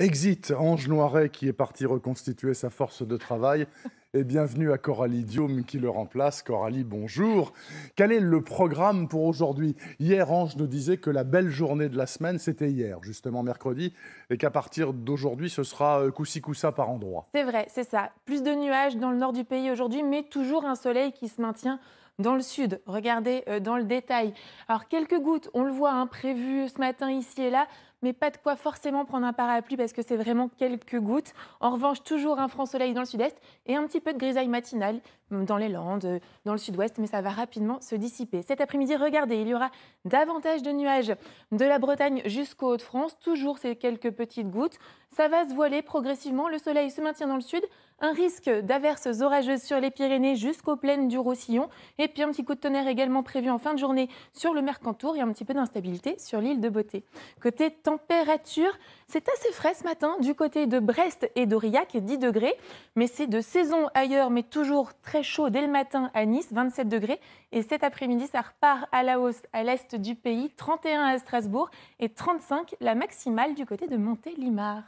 Exit Ange Noiret qui est parti reconstituer sa force de travail. Et bienvenue à Coralie Diome qui le remplace. Coralie, bonjour. Quel est le programme pour aujourd'hui Hier, Ange nous disait que la belle journée de la semaine, c'était hier, justement mercredi, et qu'à partir d'aujourd'hui, ce sera euh, coussi coussa par endroit. C'est vrai, c'est ça. Plus de nuages dans le nord du pays aujourd'hui, mais toujours un soleil qui se maintient dans le sud. Regardez euh, dans le détail. Alors quelques gouttes, on le voit, imprévu hein, ce matin ici et là, mais pas de quoi forcément prendre un parapluie parce que c'est vraiment quelques gouttes. En revanche, toujours un franc soleil dans le sud-est et un petit peu de grisaille matinale dans les Landes, euh, dans le sud-ouest, mais ça va rapidement se dissiper. Cet après-midi, regardez, il y aura davantage de nuages de la Bretagne jusqu'au Hauts-de-France, toujours ces quelques petites gouttes. Ça va se voiler progressivement, le soleil se maintient dans le sud, un risque d'averses orageuses sur les Pyrénées jusqu'aux plaines du Roussillon. Et puis un petit coup de tonnerre également prévu en fin de journée sur le Mercantour et un petit peu d'instabilité sur l'île de Beauté. Côté température, c'est assez frais ce matin du côté de Brest et d'Aurillac, 10 degrés. Mais c'est de saison ailleurs, mais toujours très chaud dès le matin à Nice, 27 degrés. Et cet après-midi, ça repart à la hausse à l'est du pays, 31 à Strasbourg et 35 la maximale du côté de Montélimar.